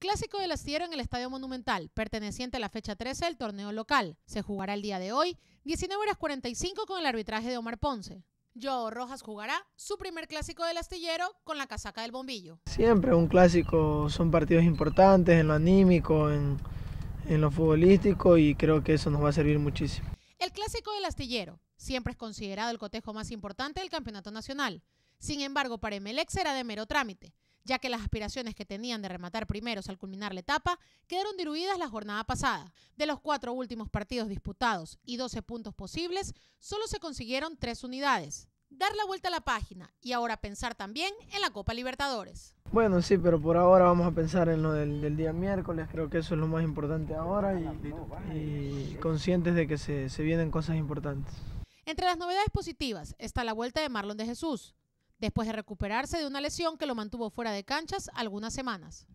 Clásico del Astillero en el Estadio Monumental, perteneciente a la fecha 13 del torneo local. Se jugará el día de hoy, 19 horas 45 con el arbitraje de Omar Ponce. Joe Rojas jugará su primer clásico del astillero con la casaca del bombillo. Siempre un clásico son partidos importantes en lo anímico, en, lo futbolístico y creo que eso nos va a servir muchísimo. El clásico del astillero siempre es considerado el cotejo más importante del campeonato nacional. Sin embargo, para Emelec será de mero trámite, ya que las aspiraciones que tenían de rematar primeros al culminar la etapa quedaron diluidas la jornada pasada. De los cuatro últimos partidos disputados y 12 puntos posibles, solo se consiguieron tres unidades. Dar la vuelta a la página y ahora pensar también en la Copa Libertadores. Bueno, sí, pero por ahora vamos a pensar en lo del, día miércoles, creo que eso es lo más importante ahora y, conscientes de que se vienen cosas importantes. Entre las novedades positivas está la vuelta de Marlon de Jesús, después de recuperarse de una lesión que lo mantuvo fuera de canchas algunas semanas.